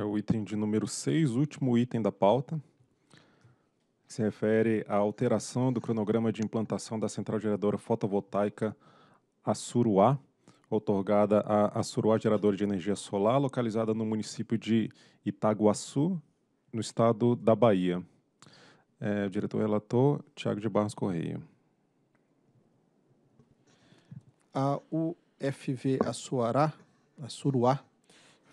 É o item de número 6, último item da pauta, que se refere à alteração do cronograma de implantação da central geradora fotovoltaica Assuruá, otorgada a Assuruá Geradora de Energia Solar, localizada no município de Itaguaçu, no estado da Bahia. É, o diretor relator, Tiago de Barros Correia. A UFV Assuará, Assuruá,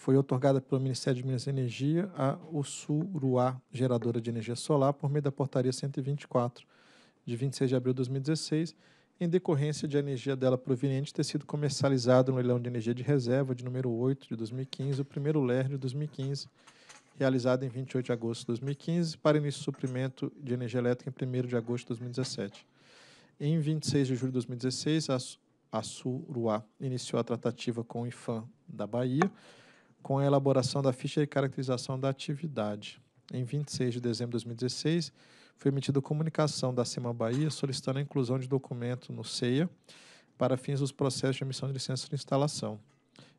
foi otorgada pelo Ministério de Minas e Energia a Usuruá, geradora de energia solar, por meio da Portaria 124, de 26 de abril de 2016, em decorrência de a energia dela proveniente ter sido comercializada no leilão de energia de reserva de número 8 de 2015, o primeiro LER de 2015, realizado em 28 de agosto de 2015, para início de suprimento de energia elétrica em 1 de agosto de 2017. Em 26 de julho de 2016, a Suruá iniciou a tratativa com o IFAM da Bahia com a elaboração da ficha de caracterização da atividade. Em 26 de dezembro de 2016, foi emitida comunicação da Cima Bahia solicitando a inclusão de documento no CEIA para fins dos processos de emissão de licença de instalação.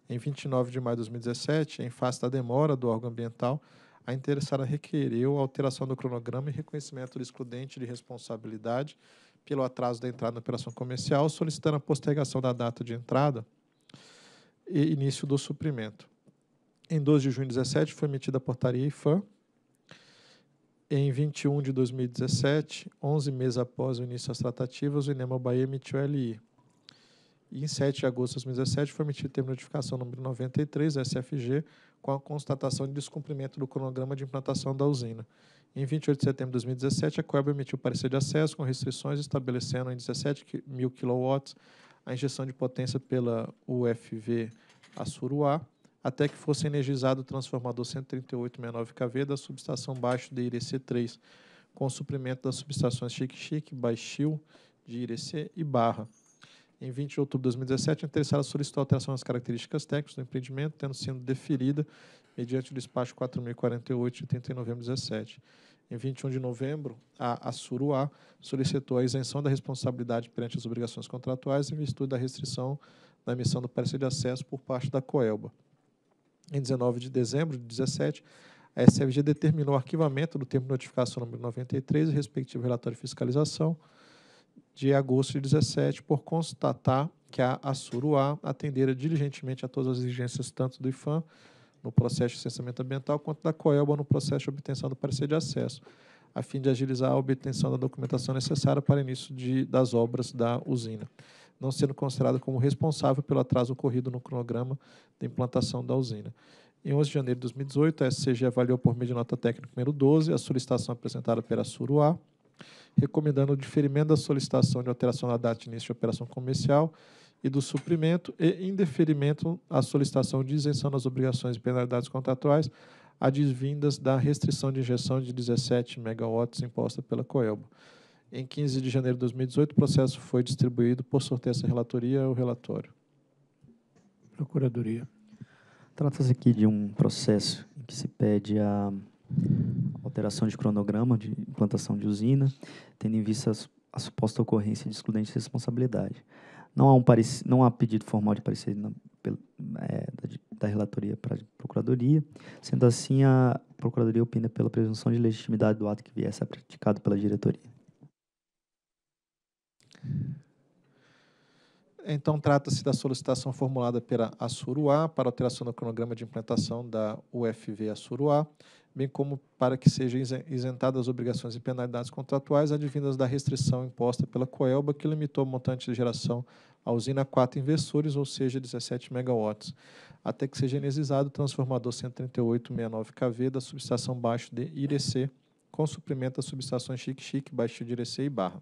Em 29 de maio de 2017, em face da demora do órgão ambiental, a interessada requereu a alteração do cronograma e reconhecimento do excludente de responsabilidade pelo atraso da entrada na operação comercial, solicitando a postergação da data de entrada e início do suprimento. Em 12 de junho de 2017 foi emitida a portaria IFAM. Em 21 de 2017, 11 meses após o início das tratativas, o INEMA Bahia emitiu a LI. E em 7 de agosto de 2017 foi emitido o termo de notificação número 93, SFG, com a constatação de descumprimento do cronograma de implantação da usina. Em 28 de setembro de 2017, a COEB emitiu parecer de acesso com restrições estabelecendo em 17 mil kW a injeção de potência pela UFV Assuruá, até que fosse energizado o transformador 13869 kV da subestação baixo de Irecê 3, com suprimento das subestações Chique Chique, Baixio de Irecê e Barra. Em 20 de outubro de 2017, a interessada solicitou alteração nas características técnicas do empreendimento, tendo sido deferida mediante o despacho 4048 de 30 de novembro de 2017. Em 21 de novembro, a Assuruá solicitou a isenção da responsabilidade perante as obrigações contratuais em virtude da restrição da emissão do parecer de acesso por parte da Coelba em 19 de dezembro de 17, a SFG determinou o arquivamento do termo de notificação número 93 e respectivo relatório de fiscalização de agosto de 17, por constatar que a Assuruá atendera diligentemente a todas as exigências tanto do IFAM no processo de censamento ambiental quanto da COELBA no processo de obtenção do parecer de acesso, a fim de agilizar a obtenção da documentação necessária para início de, das obras da usina não sendo considerada como responsável pelo atraso ocorrido no cronograma da implantação da usina. Em 11 de janeiro de 2018, a SCG avaliou por meio de nota técnica número 12 a solicitação apresentada pela Suruá, recomendando o diferimento da solicitação de alteração na data de início de operação comercial e do suprimento e indeferimento à solicitação de isenção das obrigações e penalidades contratuais advindas da restrição de injeção de 17 megawatts imposta pela Coelba. Em 15 de janeiro de 2018, o processo foi distribuído por sorteio essa relatoria é o relatório. Procuradoria. Trata-se aqui de um processo em que se pede a alteração de cronograma de implantação de usina, tendo em vista a suposta ocorrência de excludente de responsabilidade. Não há, um parecer, não há pedido formal de parecer na... é, da, relatoria para a procuradoria, sendo assim, a procuradoria opina pela presunção de legitimidade do ato que viesse a praticado pela diretoria. Então, trata-se da solicitação formulada pela Assuruá para alteração no cronograma de implantação da UFV Assuruá, bem como para que sejam isentadas as obrigações e penalidades contratuais advindas da restrição imposta pela Coelba, que limitou o montante de geração à usina a 4 investidores, ou seja, 17 megawatts, até que seja energizado o transformador 13869 kV da subestação baixo de Irecê, com suprimento às subestações Chique-Chique, Baixo de Irecê e Barra.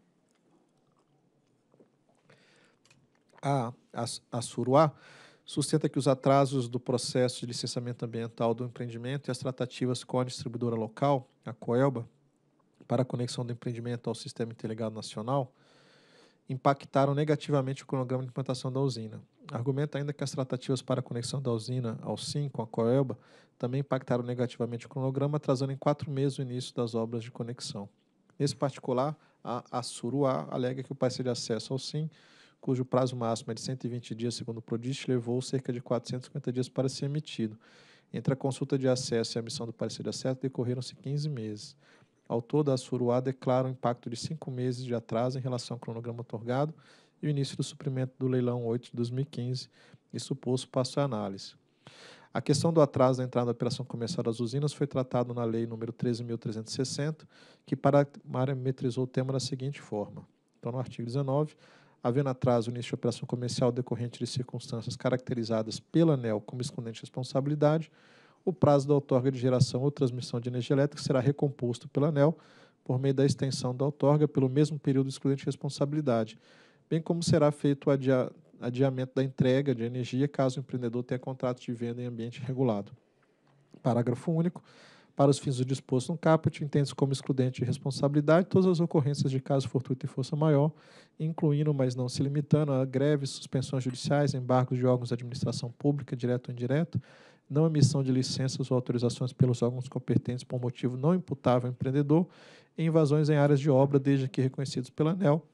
a, a, Suruá, sustenta que os atrasos do processo de licenciamento ambiental do empreendimento e as tratativas com a distribuidora local, a Coelba, para a conexão do empreendimento ao Sistema Interligado Nacional, impactaram negativamente o cronograma de implantação da usina. Argumenta ainda que as tratativas para a conexão da usina ao SIM com a Coelba também impactaram negativamente o cronograma, atrasando em quatro meses o início das obras de conexão. Nesse particular, a, a Suruá alega que o passe de acesso ao SIM cujo prazo máximo é de 120 dias, segundo o Prodist, levou cerca de 450 dias para ser emitido. Entre a consulta de acesso e a emissão do parecer de acesso, decorreram-se 15 meses. Ao todo, a Suruá declara um impacto de cinco meses de atraso em relação ao cronograma otorgado e o início do suprimento do leilão 8 de 2015 e suposto passo à análise. A questão do atraso da entrada da operação comercial das usinas foi tratado na Lei nº 13.360, que parametrizou o tema da seguinte forma. Então, no artigo 19, havendo atraso no início de operação comercial decorrente de circunstâncias caracterizadas pela ANEL como excludente de responsabilidade, o prazo da outorga de geração ou transmissão de energia elétrica será recomposto pela ANEL por meio da extensão da outorga pelo mesmo período excludente de responsabilidade, bem como será feito o adiamento da entrega de energia caso o empreendedor tenha contrato de venda em ambiente regulado. Parágrafo único para os fins do disposto no caput, entende-se como excludente de responsabilidade todas as ocorrências de caso fortuito e força maior, incluindo, mas não se limitando, a greves, suspensões judiciais, embargos de órgãos de administração pública, direto ou indireto, não emissão de licenças ou autorizações pelos órgãos competentes por motivo não imputável ao empreendedor, e invasões em áreas de obra, desde que reconhecidos pela ANEL,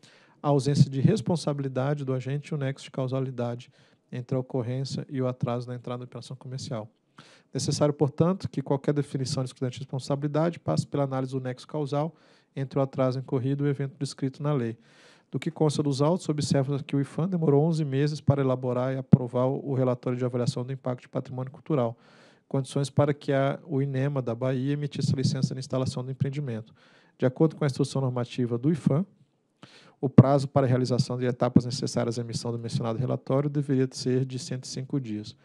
a ausência de responsabilidade do agente e o nexo de causalidade entre a ocorrência e o atraso na entrada da operação comercial. Necessário, portanto, que qualquer definição discutente de responsabilidade passe pela análise do nexo causal entre o atraso incorrido e o evento descrito na lei. Do que consta dos autos, observa que o IFAM demorou 11 meses para elaborar e aprovar o relatório de avaliação do impacto de patrimônio cultural, condições para que a, o INEMA da Bahia emitisse a licença de instalação do empreendimento. De acordo com a instrução normativa do IFAM, o prazo para a realização de etapas necessárias à emissão do mencionado relatório deveria ser de 105 dias.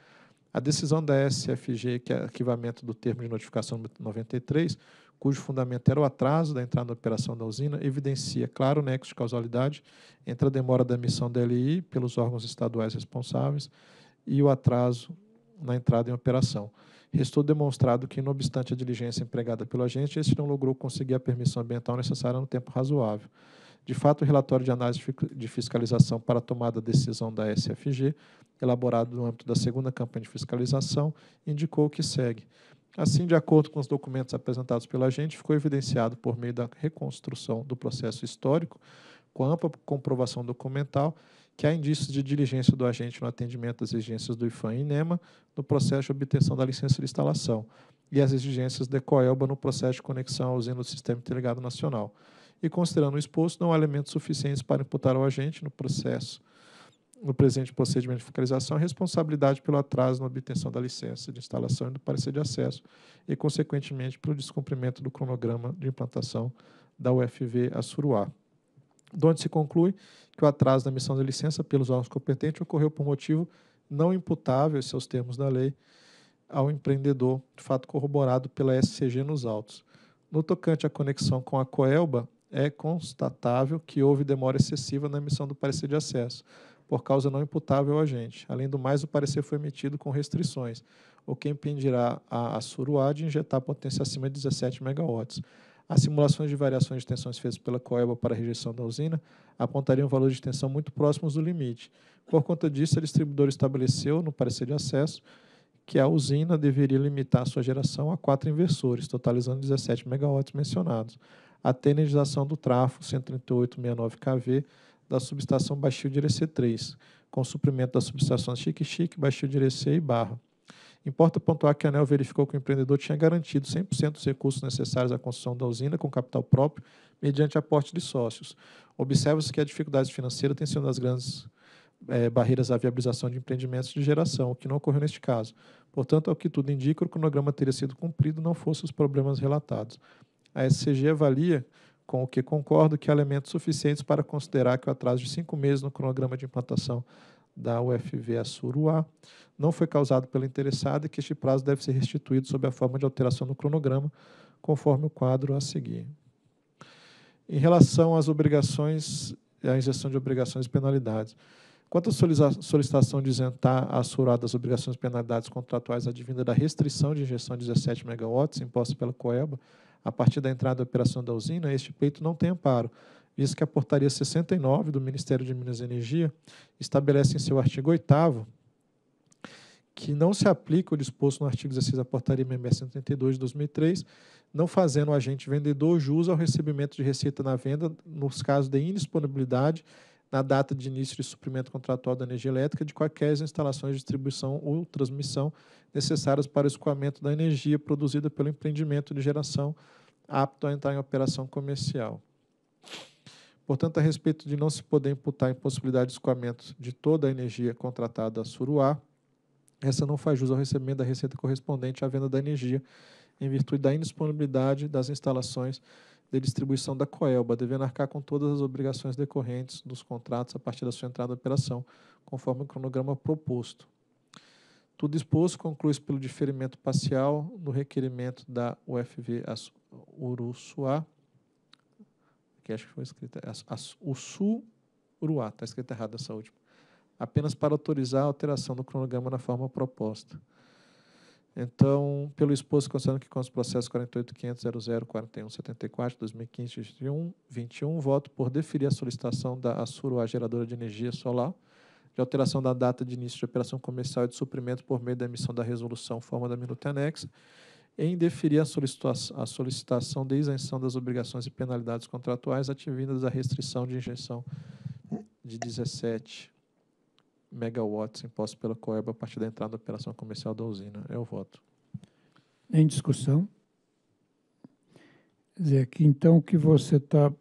A decisão da SFG, que é arquivamento do termo de notificação 93, cujo fundamento era o atraso da entrada na operação da usina, evidencia claro nexo de causalidade entre a demora da emissão da LI pelos órgãos estaduais responsáveis e o atraso na entrada em operação. Restou demonstrado que, não obstante a diligência empregada pelo agente, este não logrou conseguir a permissão ambiental necessária no tempo razoável. De fato, o relatório de análise de fiscalização para a tomada da decisão da SFG, elaborado no âmbito da segunda campanha de fiscalização, indicou o que segue. Assim, de acordo com os documentos apresentados pela agente, ficou evidenciado por meio da reconstrução do processo histórico, com ampla comprovação documental, que há indícios de diligência do agente no atendimento às exigências do IFAM e INEMA no processo de obtenção da licença de instalação e as exigências da Coelba no processo de conexão à usina do Sistema Interligado Nacional e, considerando o exposto, não há elementos suficientes para imputar ao agente no processo, no presente procedimento de fiscalização, a responsabilidade pelo atraso na obtenção da licença de instalação e do parecer de acesso e, consequentemente, pelo descumprimento do cronograma de implantação da UFV a Suruá. Donde se conclui que o atraso na emissão da licença pelos órgãos competentes ocorreu por motivo não imputável, em seus termos da lei, ao empreendedor, de fato corroborado pela SCG nos autos. No tocante à conexão com a Coelba, é constatável que houve demora excessiva na emissão do parecer de acesso, por causa não imputável ao agente. Além do mais, o parecer foi emitido com restrições, o que impedirá a, a Suruá de injetar potência acima de 17 MW. As simulações de variações de tensões feitas pela Coelba para a rejeição da usina apontariam valor de tensão muito próximos do limite. Por conta disso, a distribuidora estabeleceu, no parecer de acesso, que a usina deveria limitar a sua geração a quatro inversores, totalizando 17 MW mencionados a tenenização do trafo 13869KV da subestação Baixio de Irecê 3, com suprimento das subestação Chique-Chique, Baixio de Irecê e Barra. Importa pontuar que a ANEL verificou que o empreendedor tinha garantido 100% dos recursos necessários à construção da usina com capital próprio, mediante aporte de sócios. Observa-se que a dificuldade financeira tem sido uma das grandes é, barreiras à viabilização de empreendimentos de geração, o que não ocorreu neste caso. Portanto, ao que tudo indica, o cronograma teria sido cumprido não fossem os problemas relatados a SCG avalia, com o que concordo, que há elementos suficientes para considerar que o atraso de cinco meses no cronograma de implantação da UFV a não foi causado pelo interessado e que este prazo deve ser restituído sob a forma de alteração no cronograma, conforme o quadro a seguir. Em relação às obrigações, à injeção de obrigações e penalidades, Quanto à solicitação de isentar a SURA das obrigações e penalidades contratuais advinda da restrição de injeção de 17 MW imposta pela COEBA, a partir da entrada da operação da usina, este pleito não tem amparo, visto que a portaria 69 do Ministério de Minas e Energia estabelece em seu artigo 8 que não se aplica o disposto no artigo 16 da portaria MMS 132 de 2003, não fazendo o agente vendedor jus ao recebimento de receita na venda nos casos de indisponibilidade na data de início de suprimento contratual da energia elétrica de quaisquer instalações de distribuição ou transmissão necessárias para o escoamento da energia produzida pelo empreendimento de geração apto a entrar em operação comercial. Portanto, a respeito de não se poder imputar a impossibilidade de escoamento de toda a energia contratada a Suruá, essa não faz jus ao recebimento da receita correspondente à venda da energia, em virtude da indisponibilidade das instalações de distribuição da Coelba, devendo arcar com todas as obrigações decorrentes dos contratos a partir da sua entrada em operação, conforme o cronograma proposto. Tudo exposto conclui-se pelo diferimento parcial no requerimento da UFV Uruçuá, que acho que foi escrita, Uruçuá, está escrita errada essa última, apenas para autorizar a alteração do cronograma na forma proposta. Então, pelo exposto, considerando que com os processos 48.500.00.41.74.2015-21, voto por deferir a solicitação da a Geradora de Energia Solar de alteração da data de início de operação comercial e de suprimento por meio da emissão da resolução forma da minuta anexa em deferir a, solicitação a solicitação de isenção das obrigações e penalidades contratuais advindas da restrição de injeção de 17 megawatts impostos pela Coelba a partir da entrada da operação comercial da usina. É o voto. Em discussão? Quer dizer, aqui então o que você está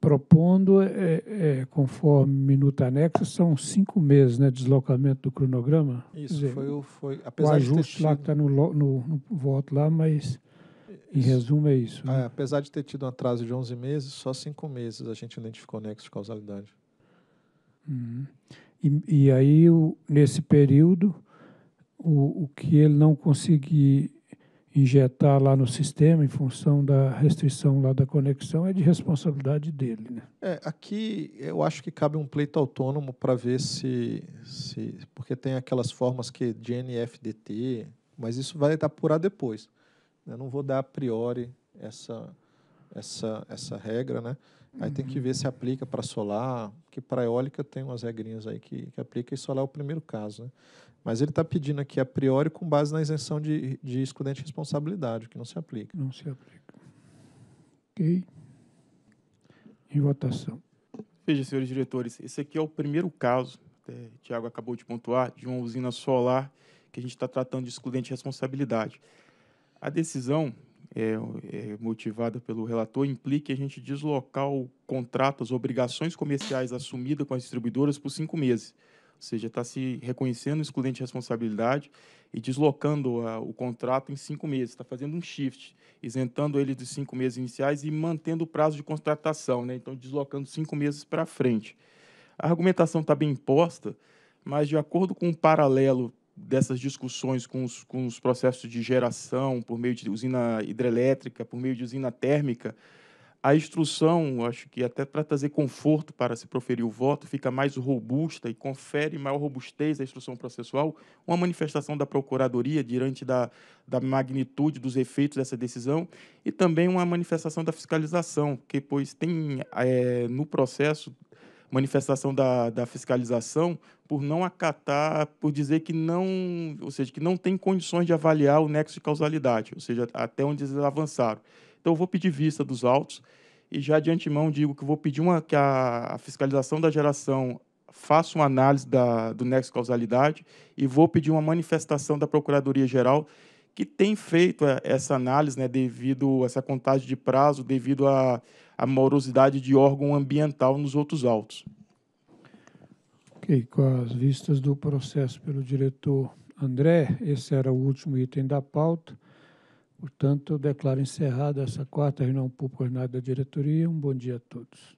propondo, é, é, conforme minuta anexa, são cinco meses, né? Deslocamento do cronograma. Isso, dizer, foi, o, foi apesar o ajuste lá que está no, no, no, voto lá, mas em resumo é isso. Né? É, apesar de ter tido um atraso de 11 meses, só cinco meses a gente identificou nexo de causalidade. Uhum. E, e aí, o, nesse período, o, o que ele não conseguir injetar lá no sistema em função da restrição lá da conexão é de responsabilidade dele. Né? É, aqui eu acho que cabe um pleito autônomo para ver se, se. Porque tem aquelas formas que de NFDT, mas isso vai apurar depois. Eu né? não vou dar a priori essa essa, essa regra, né? Aí uhum. tem que uhum. ver se aplica para solar, que para eólica tem umas regrinhas aí que, que aplica, e solar é o primeiro caso, né? Mas ele está pedindo aqui a priori com base na isenção de, de excludente de responsabilidade, que não se aplica. Não se aplica. Ok. Em votação. Veja, senhores diretores, esse aqui é o primeiro caso, Tiago acabou de pontuar, de uma usina solar que a gente está tratando de excludente de responsabilidade. A decisão é, é, motivada pelo relator implique a gente deslocar o contrato, as obrigações comerciais assumidas com as distribuidoras por cinco meses. Ou seja, está se reconhecendo o excludente de responsabilidade e deslocando a, o contrato em cinco meses, está fazendo um shift, isentando ele dos cinco meses iniciais e mantendo o prazo de contratação, né? então deslocando cinco meses para frente. A argumentação está bem imposta, mas de acordo com o um paralelo dessas discussões com os, com os processos de geração por meio de usina hidrelétrica, por meio de usina térmica, a instrução, acho que até para trazer conforto para se proferir o voto, fica mais robusta e confere maior robustez à instrução processual, uma manifestação da Procuradoria diante da, da magnitude dos efeitos dessa decisão e também uma manifestação da fiscalização, que, pois, tem é, no processo manifestação da, da fiscalização por não acatar, por dizer que não, ou seja, que não tem condições de avaliar o nexo de causalidade, ou seja, até onde eles avançaram. Então, eu vou pedir vista dos autos e já de antemão digo que vou pedir uma, que a, a fiscalização da geração faça uma análise da, do nexo de causalidade e vou pedir uma manifestação da Procuradoria-Geral que tem feito é, essa análise, né, devido a essa contagem de prazo, devido à, morosidade de órgão ambiental nos outros autos. Ok, com as vistas do processo pelo diretor André, esse era o último item da pauta. Portanto, eu declaro encerrada essa quarta reunião pública ordinária da diretoria. Um bom dia a todos.